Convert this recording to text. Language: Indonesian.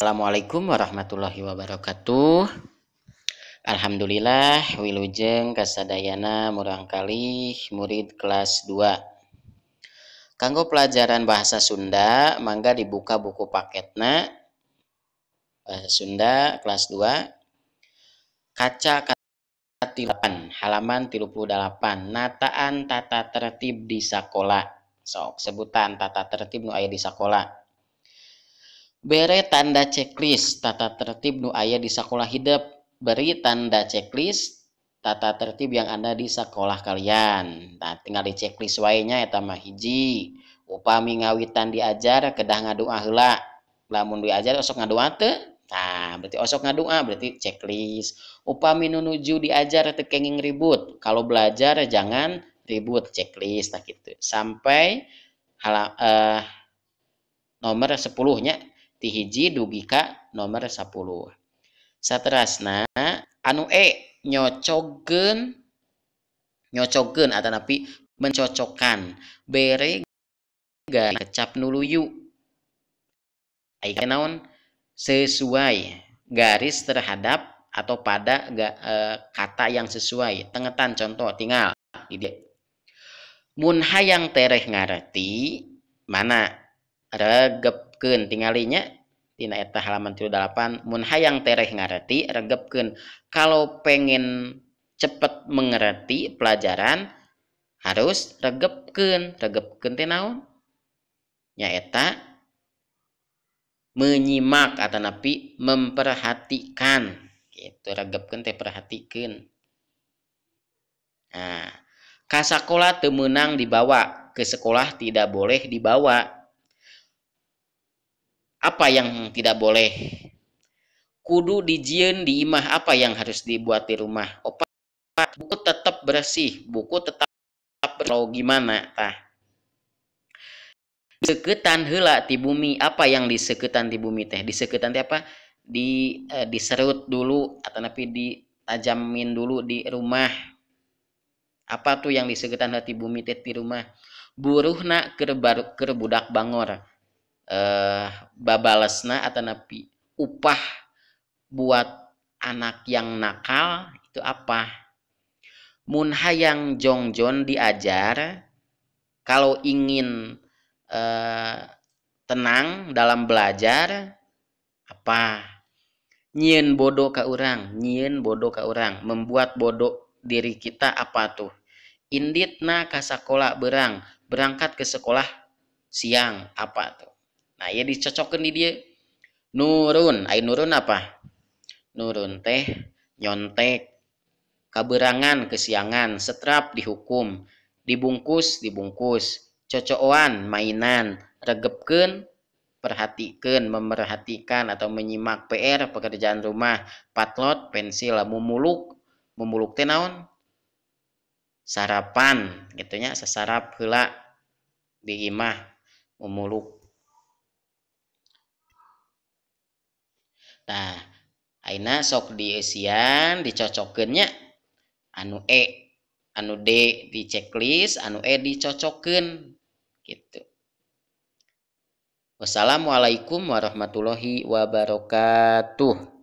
Assalamualaikum warahmatullahi wabarakatuh. Alhamdulillah wilujeng kasadayana Murangkali, murid kelas 2. Kanggo pelajaran bahasa Sunda mangga dibuka buku paketna bahasa Sunda kelas 2 kaca tilapan halaman 38 nataan tata tertib di sekolah sok sebutan tata tertib nu aya di sekolah Bere tanda checklist tata tertib nu aya di sekolah hidup. Beri tanda checklist tata tertib yang ada di sekolah kalian. Nah, tinggal di checklist wainya ya tambah hiji. Upami ngawitan diajar kedah ngadu heula. Lamun diajar osok ngadu ate, Nah, berarti osok ngadu ngadua berarti checklist. Upami nunuju diajar teu kenging ribut. Kalau belajar jangan ribut checklist nah gitu. Sampai hala, eh, nomor 10-nya tihiji dugika nomor 10 Satrasna anu e nyocogen nyocogen atau napi mencocokkan bere kecap nuluyu Aika naon sesuai garis terhadap atau pada ga, e, kata yang sesuai tengetan contoh tinggal ide munha yang tereh ngarti mana regep regepkeun tinggalinya tina eta halaman 38 mun hayang tereh ngarti regepkeun kalau pengen cepat mengerti pelajaran harus regepkeun regepkeun teh naon nyaeta menyimak atau napi memperhatikan itu regepkeun teh perhatikan nah kasakola temenang dibawa ke sekolah tidak boleh dibawa apa yang tidak boleh kudu dijien di imah apa yang harus dibuat di rumah opa buku tetap bersih buku tetap kalau gimana tah seketan hela di bumi apa yang diseketan di bumi teh diseketan teh apa di eh, diserut dulu atau tapi ditajamin dulu di rumah apa tuh yang diseketan hati bumi teh di rumah buruh nak kerbar kerbudak bangor eh, babalesna atau napi upah buat anak yang nakal itu apa? Munhayang jongjon diajar kalau ingin eh, tenang dalam belajar apa? Nyin bodoh ke orang, nyin bodoh ke orang, membuat bodoh diri kita apa tuh? Inditna ke sekolah berang, berangkat ke sekolah siang apa tuh? nah ya dicocokkan di dia nurun ay nurun apa nurun teh nyontek kaberangan kesiangan setrap dihukum dibungkus dibungkus cocokan mainan regepken perhatikan memerhatikan atau menyimak PR pekerjaan rumah patlot pensil memuluk memuluk tenaun naon sarapan gitunya sesarap hela di imah memuluk Nah, aina sok diisian dicocokkannya anu E, anu D di checklist, anu E dicocokkan gitu. Wassalamualaikum warahmatullahi wabarakatuh.